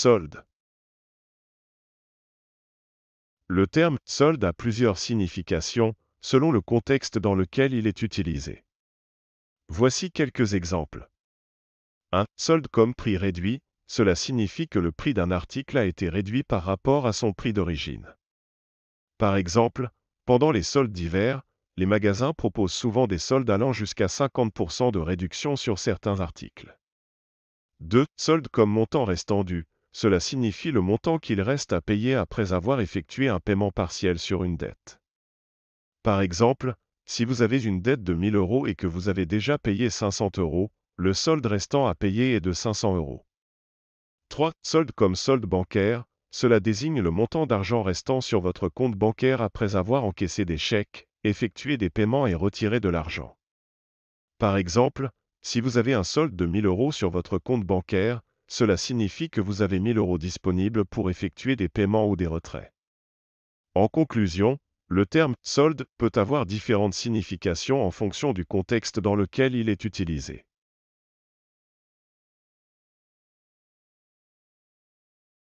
Solde. Le terme solde a plusieurs significations selon le contexte dans lequel il est utilisé. Voici quelques exemples. 1. Solde comme prix réduit, cela signifie que le prix d'un article a été réduit par rapport à son prix d'origine. Par exemple, pendant les soldes d'hiver, les magasins proposent souvent des soldes allant jusqu'à 50% de réduction sur certains articles. 2. Solde comme montant restant dû, cela signifie le montant qu'il reste à payer après avoir effectué un paiement partiel sur une dette. Par exemple, si vous avez une dette de 1000 euros et que vous avez déjà payé 500 euros, le solde restant à payer est de 500 euros. 3. Solde comme solde bancaire, cela désigne le montant d'argent restant sur votre compte bancaire après avoir encaissé des chèques, effectué des paiements et retiré de l'argent. Par exemple, si vous avez un solde de 1000 euros sur votre compte bancaire, cela signifie que vous avez 1000 euros disponibles pour effectuer des paiements ou des retraits. En conclusion, le terme solde peut avoir différentes significations en fonction du contexte dans lequel il est utilisé.